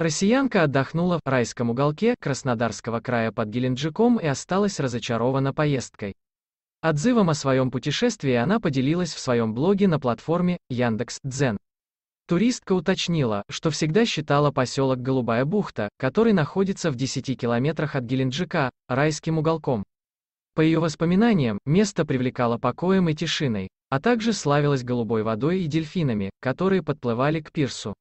Россиянка отдохнула в райском уголке Краснодарского края под Геленджиком и осталась разочарована поездкой. Отзывом о своем путешествии она поделилась в своем блоге на платформе Яндекс.Дзен. Туристка уточнила, что всегда считала поселок Голубая бухта, который находится в 10 километрах от Геленджика, райским уголком. По ее воспоминаниям, место привлекало покоем и тишиной, а также славилось голубой водой и дельфинами, которые подплывали к пирсу.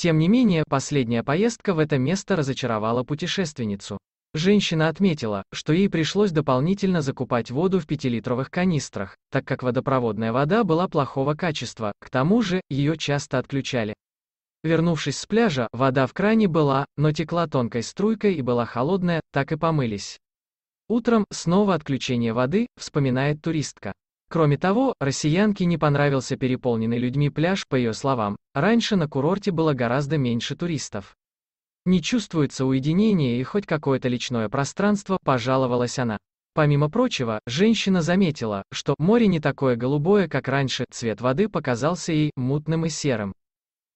Тем не менее, последняя поездка в это место разочаровала путешественницу. Женщина отметила, что ей пришлось дополнительно закупать воду в 5-литровых канистрах, так как водопроводная вода была плохого качества, к тому же, ее часто отключали. Вернувшись с пляжа, вода в кране была, но текла тонкой струйкой и была холодная, так и помылись. Утром, снова отключение воды, вспоминает туристка. Кроме того, россиянке не понравился переполненный людьми пляж, по ее словам, раньше на курорте было гораздо меньше туристов. Не чувствуется уединение и хоть какое-то личное пространство, пожаловалась она. Помимо прочего, женщина заметила, что море не такое голубое, как раньше, цвет воды показался ей мутным и серым.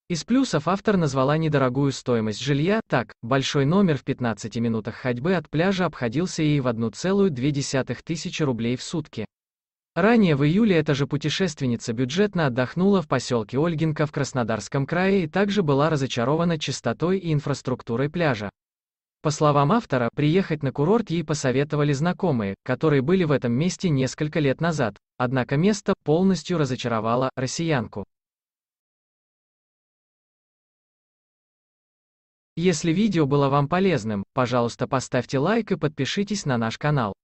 Из плюсов автор назвала недорогую стоимость жилья, так, большой номер в 15 минутах ходьбы от пляжа обходился ей в 1,2 тысячи рублей в сутки. Ранее в июле эта же путешественница бюджетно отдохнула в поселке Ольгинка в Краснодарском крае и также была разочарована чистотой и инфраструктурой пляжа. По словам автора, приехать на курорт ей посоветовали знакомые, которые были в этом месте несколько лет назад, однако место полностью разочаровало россиянку. Если видео было вам полезным, пожалуйста поставьте лайк и подпишитесь на наш канал.